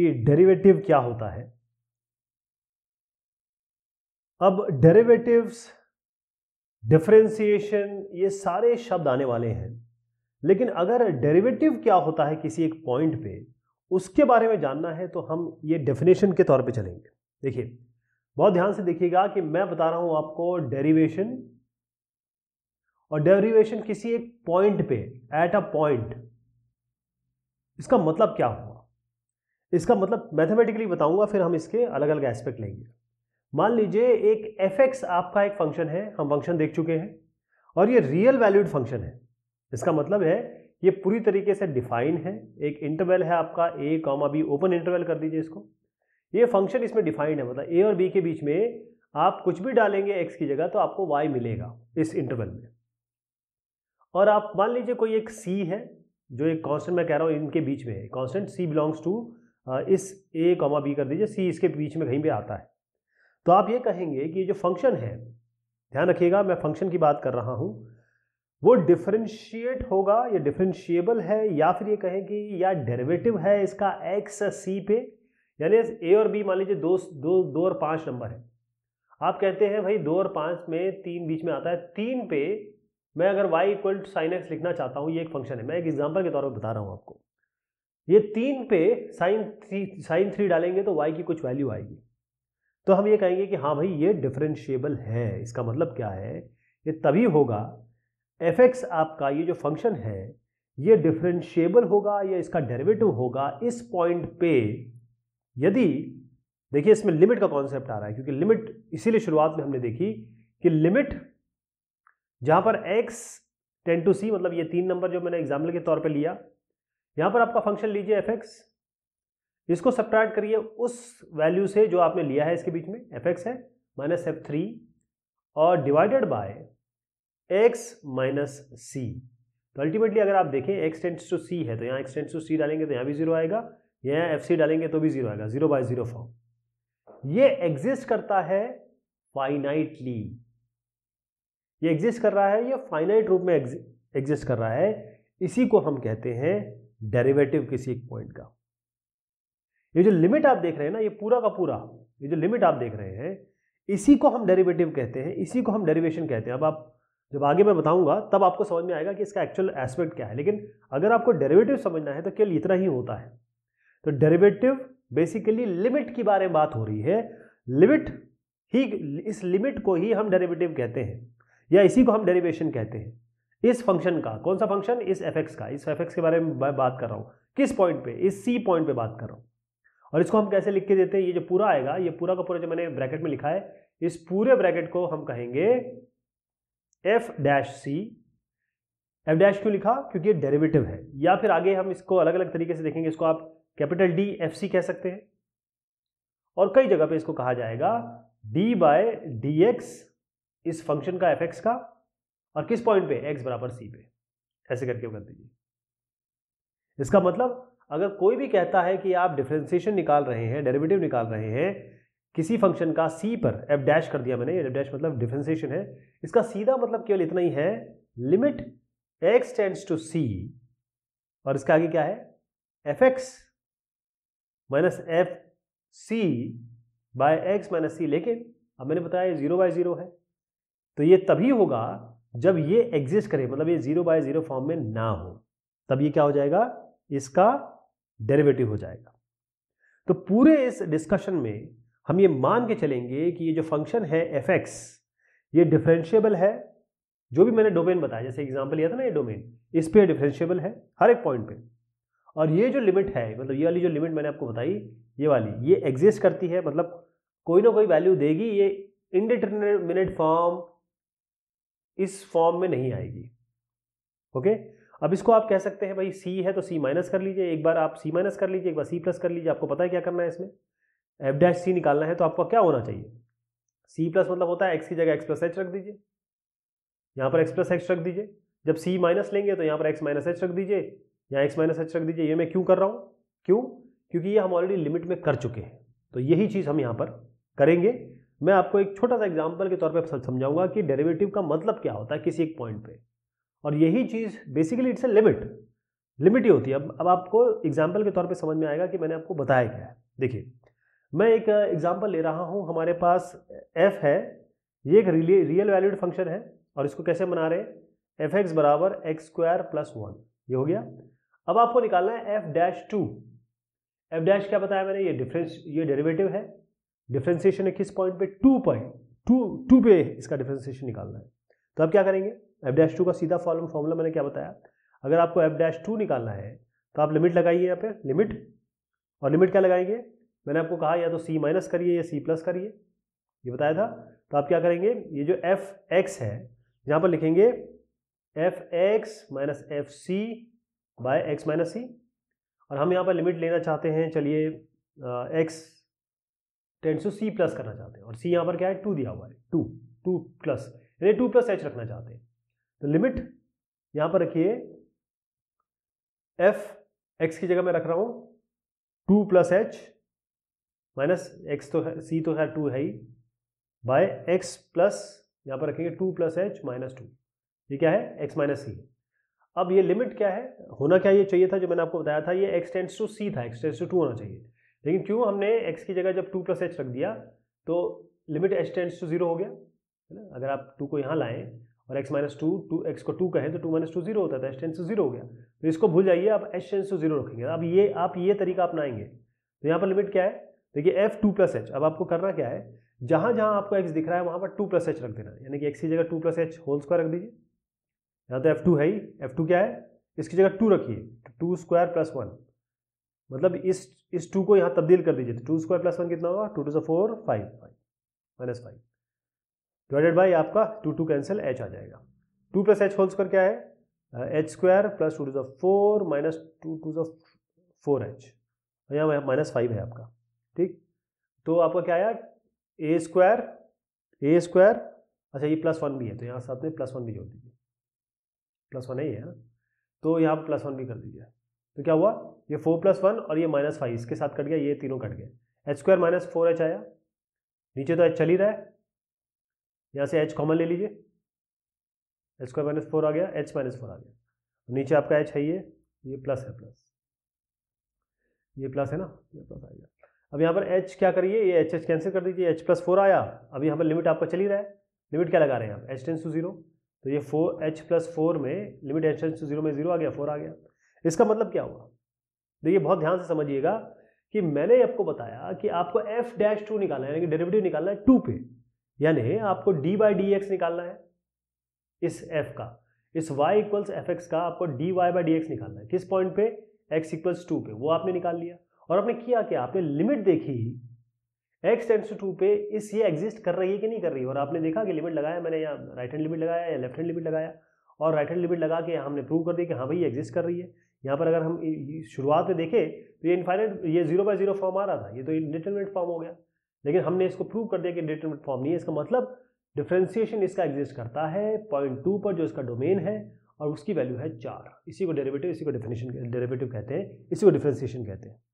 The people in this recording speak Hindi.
कि डेरिवेटिव क्या होता है अब डेरिवेटिव्स डिफ्रेंसिएशन ये सारे शब्द आने वाले हैं लेकिन अगर डेरिवेटिव क्या होता है किसी एक पॉइंट पे उसके बारे में जानना है तो हम ये डेफिनेशन के तौर पे चलेंगे देखिए बहुत ध्यान से देखिएगा कि मैं बता रहा हूं आपको डेरिवेशन और डेरिवेशन किसी एक पॉइंट पे एट अ पॉइंट इसका मतलब क्या हुआ इसका मतलब मैथमेटिकली बताऊंगा फिर हम इसके अलग अलग एस्पेक्ट लेंगे मान लीजिए एक एफ आपका एक फंक्शन है हम फंक्शन देख चुके हैं और ये रियल वैल्यूड फंक्शन है इसका मतलब है ये पूरी तरीके से डिफाइन है एक इंटरवल है आपका A comma B open interval कर दीजिए इसको ये फंक्शन इसमें डिफाइंड है मतलब ए और बी के बीच में आप कुछ भी डालेंगे एक्स की जगह तो आपको वाई मिलेगा इस इंटरवल में और आप मान लीजिए कोई एक सी है जो एक कांस्टेंट मैं कह रहा हूँ इनके बीच में है कांस्टेंट सी बिलोंग्स टू इस ए कॉमा बी कर दीजिए सी इसके बीच में कहीं भी आता है तो आप ये कहेंगे कि ये जो फंक्शन है ध्यान रखिएगा मैं फंक्शन की बात कर रहा हूँ वो डिफ्रेंशिएट होगा या डिफ्रेंशिएबल है या फिर ये कहें कि या डेरिवेटिव है इसका एक्स सी पे यानी ए और बी मान लीजिए दो दो दो और पाँच नंबर है आप कहते हैं भाई दो और पाँच में तीन बीच में आता है तीन पे मैं अगर y equal to sine X लिखना चाहता हूँ ये एक फंक्शन है मैं एक एग्जाम्पल के तौर पर बता रहा हूँ आपको ये तीन पे साइन थ्री साइन थ्री डालेंगे तो वाई की कुछ वैल्यू आएगी तो हम ये कहेंगे कि हाँ भाई ये डिफरेंशिएबल है इसका मतलब क्या है ये तभी होगा एफ एक्स आपका ये जो फंक्शन है ये डिफरेंशिएबल होगा या इसका डेरिवेटिव होगा इस पॉइंट पे यदि देखिए इसमें लिमिट का कॉन्सेप्ट आ रहा है क्योंकि लिमिट इसीलिए शुरुआत में हमने देखी कि लिमिट जहां पर एक्स टेन टू सी मतलब ये तीन नंबर जो मैंने एग्जाम्पल के तौर पे लिया यहाँ पर आपका फंक्शन लीजिए एफ एक्स इसको सब्ट्रैक्ट करिए उस वैल्यू से जो आपने लिया है इसके बीच में एफ एक्स है माइनस एफ थ्री और divided by x minus C तो अल्टीमेटली अगर आप देखें एक्स टेंस टू सी है तो यहाँ एक्स टेंस टू सी डालेंगे तो यहाँ भी जीरो आएगा यहाँ एफ सी डालेंगे तो भी जीरो आएगा जीरो बाय जीरो फॉर्म ये एग्जिस्ट करता है फाइनाइटली ये एग्जिस्ट कर रहा है ये फाइनाइट रूप में एग्जिस्ट कर रहा है इसी को हम कहते हैं डेरिवेटिव किसी एक पॉइंट का ये जो लिमिट आप देख रहे हैं ना ये पूरा का पूरा ये जो लिमिट आप देख रहे हैं इसी को हम डेरिवेटिव कहते हैं इसी को हम डेरिवेशन कहते हैं अब आप जब आगे मैं बताऊंगा तब आपको समझ में आएगा कि इसका एक्चुअल एस्पेक्ट क्या है लेकिन अगर आपको डेरिवेटिव समझना है तो केवल इतना ही होता है तो डेरिवेटिव बेसिकली लिमिट के बारे में बात हो रही है लिमिट ही इस लिमिट को ही हम डेरिवेटिव कहते हैं या इसी को हम डेरिवेशन कहते हैं इस फंक्शन का कौन सा फंक्शन इस एफ का इस एफ के बारे में मैं बात कर रहा हूँ किस पॉइंट पे इस सी पॉइंट पे बात कर रहा हूँ और इसको हम कैसे लिख के देते हैं ये जो पूरा आएगा ये पूरा का पूरा जो मैंने ब्रैकेट में लिखा है इस पूरे ब्रैकेट को हम कहेंगे F dash C F dash क्यों लिखा क्योंकि ये डेरिवेटिव है या फिर आगे हम इसको अलग अलग तरीके से देखेंगे इसको आप कैपिटल डी एफ सी कह सकते हैं और कई जगह पे इसको कहा जाएगा डी बाय डी एक्स इस फंक्शन का एफ एक्स का और किस पॉइंट पे एक्स बराबर सी पे ऐसे करके कर दीजिए इसका मतलब अगर कोई भी कहता है कि आप डिफ्रेंसिएशन निकाल रहे हैं डेरिवेटिव निकाल रहे हैं किसी फंक्शन का सी पर एफ डैश कर दिया मैंने एफ डैश मतलब डिफ्रेंसिएशन है इसका सीधा मतलब केवल इतना ही है limit X tends to C और इसका आगे क्या है F x minus F C by x minus C लेकिन अब मैंने बताया जीरो बाय जीरो है तो ये तभी होगा जब ये एग्जिस्ट करे मतलब ये जीरो बाय जीरो फॉर्म में ना हो तब ये क्या हो जाएगा इसका डेरिवेटिव हो जाएगा तो पूरे इस डिस्कशन में हम ये मान के चलेंगे कि ये जो फंक्शन है एफ एक्स ये डिफ्रेंशियबल है जो भी मैंने डोमेन बताया जैसे एग्जाम्पल लिया था ना ये डोमेन इस पर डिफ्रेंशियबल है हर एक पॉइंट पे और ये जो लिमिट है मतलब ये वाली जो लिमिट मैंने आपको बताई ये वाली ये एग्जिस्ट करती है मतलब कोई ना कोई वैल्यू देगी ये इनडिटर्मिनेट फॉर्म इस फॉर्म में नहीं आएगी ओके अब इसको आप कह सकते हैं भाई सी है तो सी माइनस कर लीजिए एक बार आप सी माइनस कर लीजिए एक बार सी प्लस कर लीजिए आपको पता है क्या करना है इसमें एफ डैश सी निकालना है तो आपका क्या होना चाहिए सी प्लस मतलब होता है एक्स की जगह एक्स प्लस एच रख दीजिए यहाँ पर एक्स प्लस एच रख दीजिए जब सी माइनस लेंगे तो यहाँ पर एक्स माइनस एच रख दीजिए यहाँ एक्स माइनस एच रख दीजिए ये मैं क्यों कर रहा हूँ क्यों क्योंकि ये हम ऑलरेडी लिमिट में कर चुके हैं तो यही चीज़ हम यहाँ पर करेंगे मैं आपको एक छोटा सा एग्जाम्पल के तौर पर समझाऊंगा कि डेरिवेटिव का मतलब क्या होता है किसी एक पॉइंट पे और यही चीज़ basically it's a limit limit ही होती है अब अब आपको एग्जाम्पल के तौर पर समझ में आएगा कि मैंने आपको बताया क्या है देखिए मैं एक एग्जाम्पल ले रहा हूँ हमारे पास एफ है ये एक रियल वैल्यूड फंक्शन है और इसको कैसे बना रहे हैं एफ एक्स बराबर एक्स स्क्वायर प्लस वन ये हो गया अब आपको निकालना है F dash two F dash क्या बताया मैंने ये डिफरेंस ये डेरिवेटिव है डिफ्रेंसिएशन है किस पॉइंट पे टू पॉइंट टू टू पे इसका डिफ्रेंसिएशन निकालना है तो अब क्या करेंगे एफ डैश टू का सीधा फॉर्म फॉर्मूला मैंने क्या बताया अगर आपको एफ डैश टू निकालना है तो आप लिमिट लगाइए यहाँ पे लिमिट और लिमिट क्या लगाएंगे मैंने आपको कहा या तो सी माइनस करिए या सी प्लस करिए ये बताया था तो आप क्या करेंगे ये जो एफ एक्स है यहाँ पर लिखेंगे f x minus F C by x minus c और हम यहाँ पर लिमिट लेना चाहते हैं चलिए एक्स तो टू सी प्लस करना चाहते हैं और सी यहाँ पर क्या है टू दिया हुआ है टू टू प्लस यानी टू प्लस एच रखना चाहते हैं तो लिमिट यहाँ पर रखिए एफ एक्स की जगह मैं रख रहा हूँ two plus h minus x तो है सी तो है टू है ही बाय एक्स प्लस यहाँ पर रखेंगे two plus h minus two ये क्या है एक्स माइनस सी अब ये लिमिट क्या है होना क्या ये चाहिए था जो मैंने आपको बताया था ये एक्स टेंस टू सी था एक्स टेंस टू टू होना चाहिए लेकिन क्यों हमने एक्स की जगह जब टू प्लस एच रख दिया तो limit h tends to zero हो गया है ना अगर आप टू को यहाँ लाएं और x minus two two x को टू कहें तो टू माइनस टू जीरो होता था एच टेंस टू जीरो हो गया तो इसको भूल जाइए आप एच टेंस टू जीरो रखेंगे अब ये आप ये तरीका अपनाएंगे तो यहाँ पर लिमिट क्या है देखिए एफ टू प्लस एच अब आपको करना क्या है जहाँ जहाँ आपको एक्स दिख रहा है वहाँ पर टू प्लस एच रख देना यानी कि एक्स की जगह two plus h whole square रख दीजिए यहाँ तो एफ टू है ही एफ टू क्या है इसकी जगह टू रखिए टू स्क्वायर प्लस वन मतलब इस इस टू को यहाँ तब्दील कर दीजिए तो टू स्क्वायर प्लस वन कितना होगा टू टू सा four five five minus five divided by आपका टू टू कैंसिल एच आ जाएगा two plus h whole square क्या है h square plus two two सा फोर माइनस टू टू सा फोर एच यहाँ माइनस फाइव है आपका ठीक तो आपका क्या आया ए स्क्वायर ए स्क्वायर अच्छा ये प्लस वन भी है तो यहाँ साथ में प्लस वन भी जोड़ दीजिए प्लस वन यही है ना तो यहाँ प्लस वन भी कर दीजिए तो क्या हुआ ये फोर प्लस वन और ये माइनस फाइव इसके साथ कट गया ये तीनों कट गए h square minus four h आया नीचे तो एच चल ही रहा है यहाँ से एच कॉमन ले लीजिए एच स्क्वायर माइनस फोर आ गया एच माइनस फोर आ गया तो नीचे आपका एच है ये ये प्लस है प्लस ये प्लस है ना ये प्लस आ गया अब यहाँ पर एच क्या करिए ये एच एच कैंसिल कर दीजिए एच प्लस फोर आया अब यहाँ पर लिमिट आपका चल ही रहा है लिमिट क्या लगा रहे हैं आप एच टेंस टू जीरो तो ये फोर एच प्लस फोर में limit h tends to zero में जीरो आ गया फोर आ गया इसका मतलब क्या हुआ देखिए बहुत ध्यान से समझिएगा कि मैंने आपको बताया कि आपको एफ डैश टू निकालना है यानी कि डेरिवेटिव निकालना है टू पे यानी आपको डी बाई डी एक्स निकालना है इस एफ का इस वाई इक्वल्स एफ एक्स का आपको d y by d x निकालना है किस पॉइंट पे एक्स इक्वल्स टू पे वो आपने निकाल लिया और आपने किया क्या आपने लिमिट देखी एक्स टेंस टू टू पे इस ये एग्जिस्ट कर रही है कि नहीं कर रही और आपने देखा कि लिमिट लगाया मैंने यहाँ राइट हैंड लिमिट लगाया या लेफ्ट हैंड लिमिट लगाया और राइट हैंड लिमिट लगा के हमने प्रूव कर दिया कि हाँ भाई ये एग्जिस्ट कर रही है यहाँ पर अगर हम शुरुआत में देखें तो ये इनफाइनाइट ये जीरो बाय जीरो फॉर्म आ रहा था ये तो इंडिटर्मिनेट फॉर्म हो गया लेकिन हमने इसको प्रूव कर दिया कि इंडिटर्मिनेट फॉर्म नहीं है इसका मतलब डिफ्रेंसिएशन इसका एग्जिस्ट करता है पॉइंट टू पर जो इसका डोमेन है और उसकी वैल्यू है चार इसी को डेरिवेटिव इसी को डेफिनेशन डेरिवेटिव कहते हैं इसी को डिफ्रेंसिएशन कहते हैं